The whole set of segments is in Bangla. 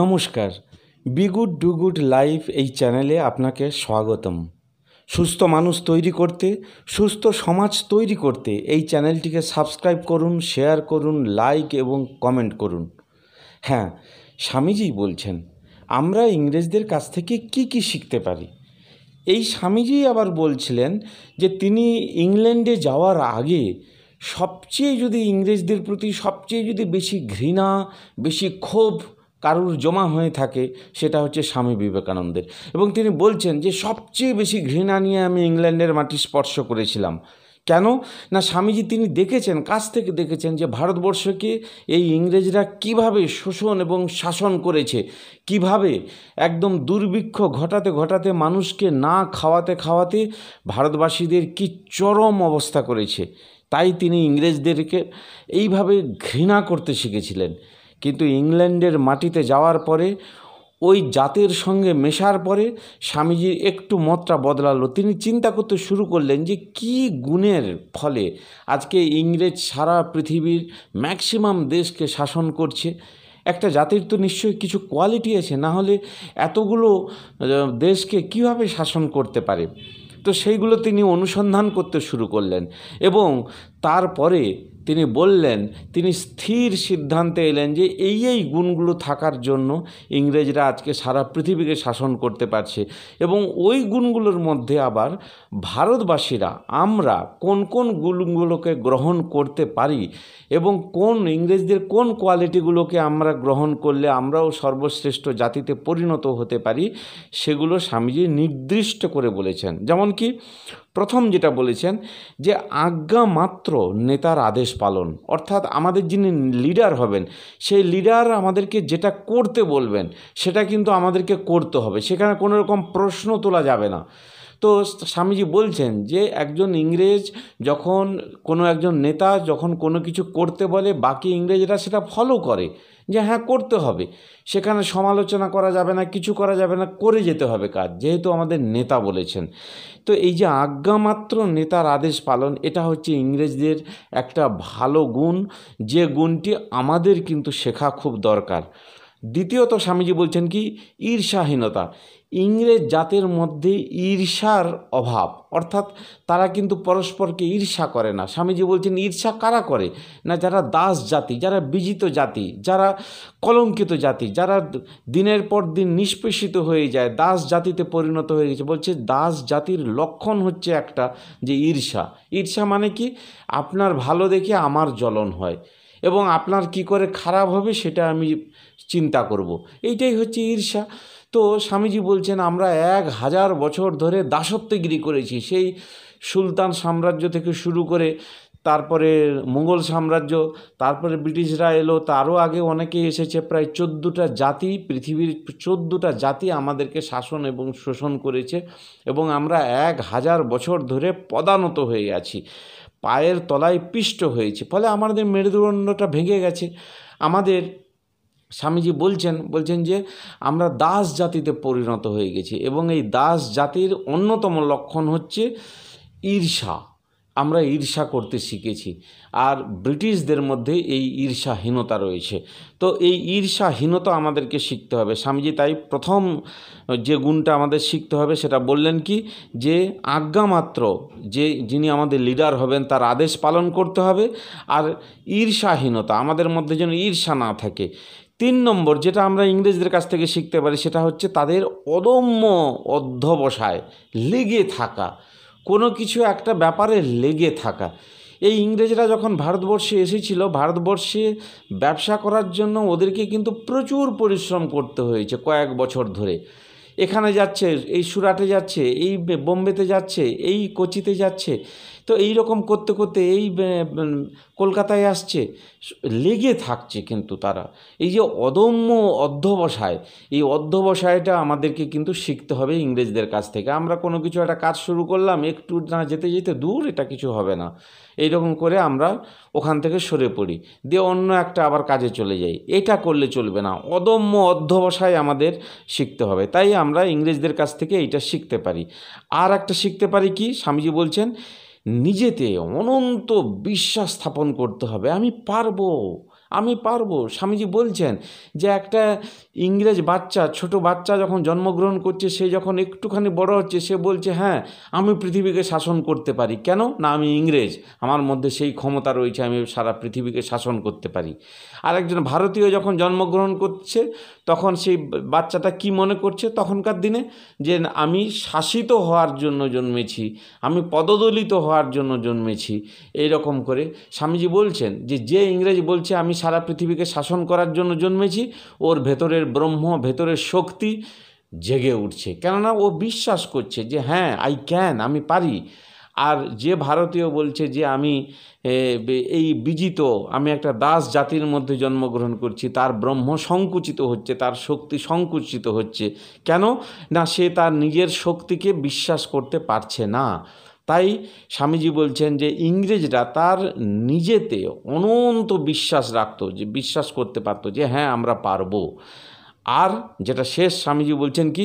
নমস্কার be good do good life এই চ্যানেলে আপনাকে স্বাগতম সুস্থ মানুষ তৈরি করতে সুস্থ সমাজ তৈরি করতে এই চ্যানেলটিকে সাবস্ক্রাইব করুন শেয়ার করুন লাইক এবং কমেন্ট করুন হ্যাঁ স্বামীজি বলছেন আমরা ইংরেজদের কাছ থেকে কি কি শিখতে পারি এই স্বামীজি আবার বলছিলেন যে তিনি ইংল্যান্ডে যাওয়ার আগে সবচেয়ে যদি ইংরেজদের প্রতি সবচেয়ে যদি বেশি ঘৃণা বেশি ক্ষোভ কারুর জমা হয়ে থাকে সেটা হচ্ছে স্বামী বিবেকানন্দের এবং তিনি বলছেন যে সবচেয়ে বেশি ঘৃণা নিয়ে আমি ইংল্যান্ডের মাটি স্পর্শ করেছিলাম কেন না স্বামীজি তিনি দেখেছেন কাছ থেকে দেখেছেন যে ভারতবর্ষকে এই ইংরেজরা কিভাবে শোষণ এবং শাসন করেছে কিভাবে একদম দুর্ভিক্ষ ঘটাতে ঘটাতে মানুষকে না খাওয়াতে খাওয়াতে ভারতবাসীদের কি চরম অবস্থা করেছে তাই তিনি ইংরেজদেরকে এইভাবে ঘৃণা করতে শিখেছিলেন কিন্তু ইংল্যান্ডের মাটিতে যাওয়ার পরে ওই জাতের সঙ্গে মেশার পরে স্বামীজির একটু মতটা বদলালো তিনি চিন্তা করতে শুরু করলেন যে কি গুণের ফলে আজকে ইংরেজ সারা পৃথিবীর ম্যাক্সিমাম দেশকে শাসন করছে একটা জাতির তো নিশ্চয়ই কিছু কোয়ালিটি আছে না হলে এতগুলো দেশকে কিভাবে শাসন করতে পারে তো সেইগুলো তিনি অনুসন্ধান করতে শুরু করলেন এবং তারপরে তিনি বললেন তিনি স্থির সিদ্ধান্তে এলেন যে এই এই গুণগুলো থাকার জন্য ইংরেজরা আজকে সারা পৃথিবীকে শাসন করতে পারছে এবং ওই গুণগুলোর মধ্যে আবার ভারতবাসীরা আমরা কোন কোন গুণগুলোকে গ্রহণ করতে পারি এবং কোন ইংরেজদের কোন কোয়ালিটিগুলোকে আমরা গ্রহণ করলে আমরাও সর্বশ্রেষ্ঠ জাতিতে পরিণত হতে পারি সেগুলো স্বামীজি নির্দিষ্ট করে বলেছেন যেমন কি প্রথম যেটা বলেছেন যে আজ্ঞা মাত্র নেতার আদেশ পালন অর্থাৎ আমাদের যিনি লিডার হবেন সেই লিডার আমাদেরকে যেটা করতে বলবেন সেটা কিন্তু আমাদেরকে করতে হবে সেখানে কোনো রকম প্রশ্ন তোলা যাবে না তো স্বামীজি বলছেন যে একজন ইংরেজ যখন কোনো একজন নেতা যখন কোনো কিছু করতে বলে বাকি ইংরেজরা সেটা ফলো করে যে হ্যাঁ করতে হবে সেখানে সমালোচনা করা যাবে না কিছু করা যাবে না করে যেতে হবে কাজ যেহেতু আমাদের নেতা বলেছেন তো এই যে আজ্ঞামাত্র নেতার আদেশ পালন এটা হচ্ছে ইংরেজদের একটা ভালো গুণ যে গুণটি আমাদের কিন্তু শেখা খুব দরকার দ্বিতীয়ত স্বামীজি বলছেন কি ঈর্ষাহীনতা ইংরেজ জাতির মধ্যে ঈর্ষার অভাব অর্থাৎ তারা কিন্তু পরস্পরকে ঈর্ষা করে না স্বামীজি বলছেন ঈর্ষা কারা করে না যারা দাস জাতি যারা বিজিত জাতি যারা কলঙ্কিত জাতি যারা দিনের পর দিন নিষ্পেষিত হয়ে যায় দাস জাতিতে পরিণত হয়ে গেছে বলছে দাস জাতির লক্ষণ হচ্ছে একটা যে ঈর্ষা ঈর্ষা মানে কি আপনার ভালো দেখে আমার জ্বলন হয় এবং আপনার কি করে খারাপ হবে সেটা আমি চিন্তা করব। এইটাই হচ্ছে ঈর্ষা তো স্বামীজি বলছেন আমরা এক হাজার বছর ধরে দাসত্বগিরি করেছি সেই সুলতান সাম্রাজ্য থেকে শুরু করে তারপরে মুঘল সাম্রাজ্য তারপরে ব্রিটিশরা এলো তারও আগে অনেকে এসেছে প্রায় চোদ্দোটা জাতি পৃথিবীর চোদ্দোটা জাতি আমাদেরকে শাসন এবং শোষণ করেছে এবং আমরা এক হাজার বছর ধরে পদানত হয়ে আছি পায়ের তলায় পিষ্ট হয়েছে ফলে আমাদের মেরুদণ্ডটা ভেঙে গেছে আমাদের স্বামীজি বলছেন বলছেন যে আমরা দাস জাতিতে পরিণত হয়ে গেছি এবং এই দাস জাতির অন্যতম লক্ষণ হচ্ছে ঈর্ষা আমরা ঈর্ষা করতে শিখেছি আর ব্রিটিশদের মধ্যে এই ঈর্ষাহীনতা রয়েছে তো এই ঈর্ষাহীনতা আমাদেরকে শিখতে হবে স্বামীজি তাই প্রথম যে গুণটা আমাদের শিখতে হবে সেটা বললেন কি যে আজ্ঞামাত্র যে যিনি আমাদের লিডার হবেন তার আদেশ পালন করতে হবে আর ঈর্ষাহীনতা আমাদের মধ্যে যেন ঈর্ষা না থাকে তিন নম্বর যেটা আমরা ইংরেজদের কাছ থেকে শিখতে পারি সেটা হচ্ছে তাদের অদম্য অধ্যবসায় লেগে থাকা কোনো কিছু একটা ব্যাপারে লেগে থাকা এই ইংরেজরা যখন ভারতবর্ষে এসেছিল ভারতবর্ষে ব্যবসা করার জন্য ওদেরকে কিন্তু প্রচুর পরিশ্রম করতে হয়েছে কয়েক বছর ধরে এখানে যাচ্ছে এই সুরাটে যাচ্ছে এই বোম্বেতে যাচ্ছে এই কোচিতে যাচ্ছে তো এই রকম করতে করতে এই কলকাতায় আসছে লেগে থাকছে কিন্তু তারা এই যে অদম্য অধ্যবসায় এই অধ্যবসায়টা আমাদেরকে কিন্তু শিখতে হবে ইংরেজদের কাছ থেকে আমরা কোনো কিছু একটা কাজ শুরু করলাম একটু না যেতে যেতে দূর এটা কিছু হবে না এইরকম করে আমরা ওখান থেকে সরে পড়ি দিয়ে অন্য একটা আবার কাজে চলে যাই এটা করলে চলবে না অদম্য অধ্যবসায় আমাদের শিখতে হবে তাই আমরা ইংরেজদের কাছ থেকে এটা শিখতে পারি আর একটা শিখতে পারি কি স্বামীজি বলছেন নিজেতে অনন্ত বিশ্বাস স্থাপন করতে হবে আমি পারবো আমি পারবো স্বামীজি বলছেন যে একটা ইংরেজ বাচ্চা ছোট বাচ্চা যখন জন্মগ্রহণ করছে সে যখন একটুখানি বড় হচ্ছে সে বলছে হ্যাঁ আমি পৃথিবীকে শাসন করতে পারি কেন না আমি ইংরেজ আমার মধ্যে সেই ক্ষমতা রয়েছে আমি সারা পৃথিবীকে শাসন করতে পারি আর একজন ভারতীয় যখন জন্মগ্রহণ করছে তখন সেই বাচ্চাটা কি মনে করছে তখনকার দিনে যে আমি শাসিত হওয়ার জন্য জন্মেছি আমি পদদলিত হওয়ার জন্য জন্মেছি এইরকম করে স্বামীজি বলছেন যে যে ইংরেজ বলছে আমি সারা পৃথিবীকে শাসন করার জন্য জন্মেছি ওর ভেতরের ব্রহ্ম ভেতরের শক্তি জেগে উঠছে কেননা ও বিশ্বাস করছে যে হ্যাঁ আই ক্যান আমি পারি আর যে ভারতীয় বলছে যে আমি এই বিজিত আমি একটা দাস জাতির মধ্যে জন্মগ্রহণ করছি তার ব্রহ্ম সংকুচিত হচ্ছে তার শক্তি সংকুচিত হচ্ছে কেন না সে তার নিজের শক্তিকে বিশ্বাস করতে পারছে না তাই স্বামীজি বলছেন যে ইংরেজরা তার নিজেতে অনন্ত বিশ্বাস রাখত যে বিশ্বাস করতে পারতো যে হ্যাঁ আমরা পারবো আর যেটা শেষ স্বামীজি বলছেন কি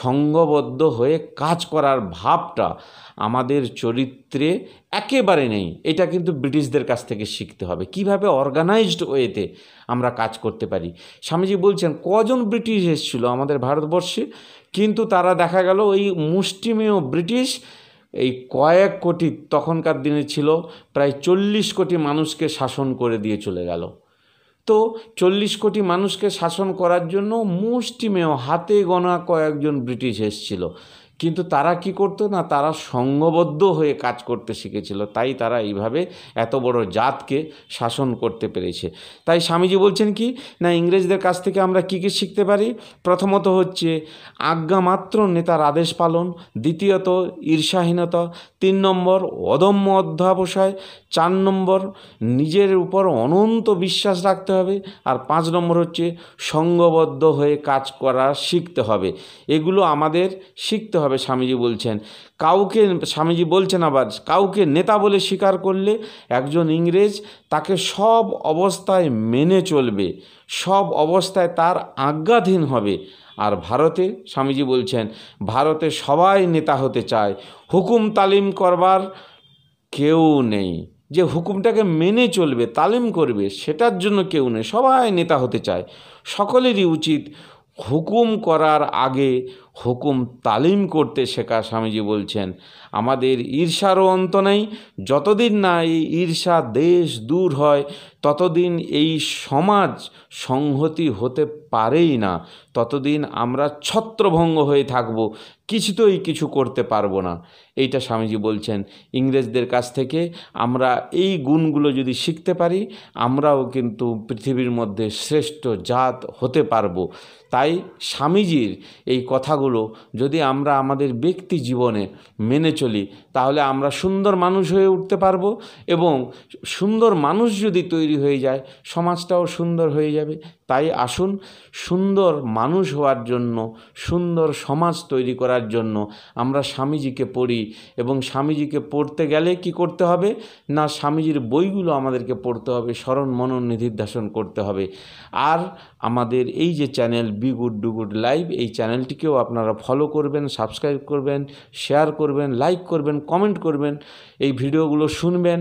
সঙ্গবদ্ধ হয়ে কাজ করার ভাবটা আমাদের চরিত্রে একেবারে নেই এটা কিন্তু ব্রিটিশদের কাছ থেকে শিখতে হবে কিভাবে অর্গানাইজড ওয়েতে আমরা কাজ করতে পারি স্বামীজি বলছেন কজন ব্রিটিশ এসেছিল আমাদের ভারতবর্ষে কিন্তু তারা দেখা গেল ওই মুষ্টিমেয় ব্রিটিশ এই কয়েক কোটি তখনকার দিনে ছিল প্রায় চল্লিশ কোটি মানুষকে শাসন করে দিয়ে চলে গেল তো চল্লিশ কোটি মানুষকে শাসন করার জন্য মুষ্টিমেয় হাতে গোনা কয়েকজন ব্রিটিশ এসছিল কিন্তু তারা কি করতো না তারা সঙ্গবদ্ধ হয়ে কাজ করতে শিখেছিল তাই তারা এইভাবে এত বড় জাতকে শাসন করতে পেরেছে তাই স্বামীজি বলছেন কি না ইংরেজদের কাছ থেকে আমরা কী কী শিখতে পারি প্রথমত হচ্ছে আজ্ঞামাত্র নেতার আদেশ পালন দ্বিতীয়ত ঈর্ষাহীনতা তিন নম্বর অদম্য অধ্যাবসায় চার নম্বর নিজের উপর অনন্ত বিশ্বাস রাখতে হবে আর পাঁচ নম্বর হচ্ছে সঙ্গবদ্ধ হয়ে কাজ করা শিখতে হবে এগুলো আমাদের শিখতে হবে হবে স্বামীজি বলছেন কাউকে স্বামীজি বলছেন আবার কাউকে নেতা বলে স্বীকার করলে একজন ইংরেজ তাকে সব অবস্থায় মেনে চলবে সব অবস্থায় তার আজ্ঞাধীন হবে আর ভারতে স্বামীজি বলছেন ভারতে সবাই নেতা হতে চায় হুকুম তালিম করবার কেউ নেই যে হুকুমটাকে মেনে চলবে তালিম করবে সেটার জন্য কেউ নেই সবাই নেতা হতে চায় সকলেরই উচিত হুকুম করার আগে হুকুম তালিম করতে শেখা স্বামীজি বলছেন আমাদের ঈর্ষারও অন্ত নেই যতদিন না এই ঈর্ষা দেশ দূর হয় ততদিন এই সমাজ সংহতি হতে পারেই না ততদিন আমরা ছত্রভঙ্গ হয়ে থাকব কিছুতেই কিছু করতে পারবো না এইটা স্বামীজি বলছেন ইংরেজদের কাছ থেকে আমরা এই গুণগুলো যদি শিখতে পারি আমরাও কিন্তু পৃথিবীর মধ্যে শ্রেষ্ঠ জাত হতে পারবো তাই স্বামীজির এই কথাগুলো কথাগুলো যদি আমরা আমাদের ব্যক্তি জীবনে মেনে চলি তাহলে আমরা সুন্দর মানুষ হয়ে উঠতে পারব এবং সুন্দর মানুষ যদি তৈরি হয়ে যায় সমাজটাও সুন্দর হয়ে যাবে তাই আসুন সুন্দর মানুষ হওয়ার জন্য সুন্দর সমাজ তৈরি করার জন্য আমরা স্বামীজিকে পড়ি এবং স্বামীজিকে পড়তে গেলে কি করতে হবে না স্বামীজির বইগুলো আমাদেরকে পড়তে হবে স্মরণ মনন নিধিধ্যাসন করতে হবে আর আমাদের এই যে channel be good do good live এই চ্যানেলটিকেও আপনারা ফলো করবেন সাবস্ক্রাইব করবেন শেয়ার করবেন লাইক করবেন কমেন্ট করবেন এই ভিডিওগুলো শুনবেন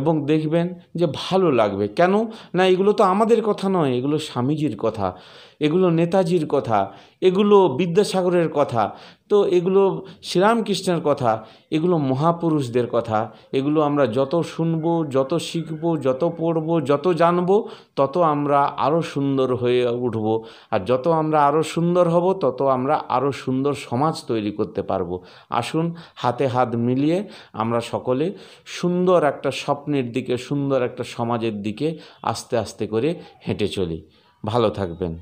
এবং দেখবেন যে ভালো লাগবে কেন না এগুলো তো আমাদের কথা নয় এগুলো স্বামীজির কথা এগুলো নেতাজির কথা এগুলো বিদ্যাসাগরের কথা তো এগুলো শ্রীরামকৃষ্ণের কথা এগুলো মহাপুরুষদের কথা এগুলো আমরা যত শুনব যত শিখব যত পড়ব যত জানব তত আমরা আরও সুন্দর হয়ে উঠব আর যত আমরা আরও সুন্দর হব তত আমরা আরও সুন্দর সমাজ তৈরি করতে পারব আসুন হাতে হাত মিলিয়ে আমরা সকলে সুন্দর একটা স্বপ্নের দিকে সুন্দর একটা সমাজের দিকে আস্তে আস্তে করে হেঁটে চলি ভালো থাকবেন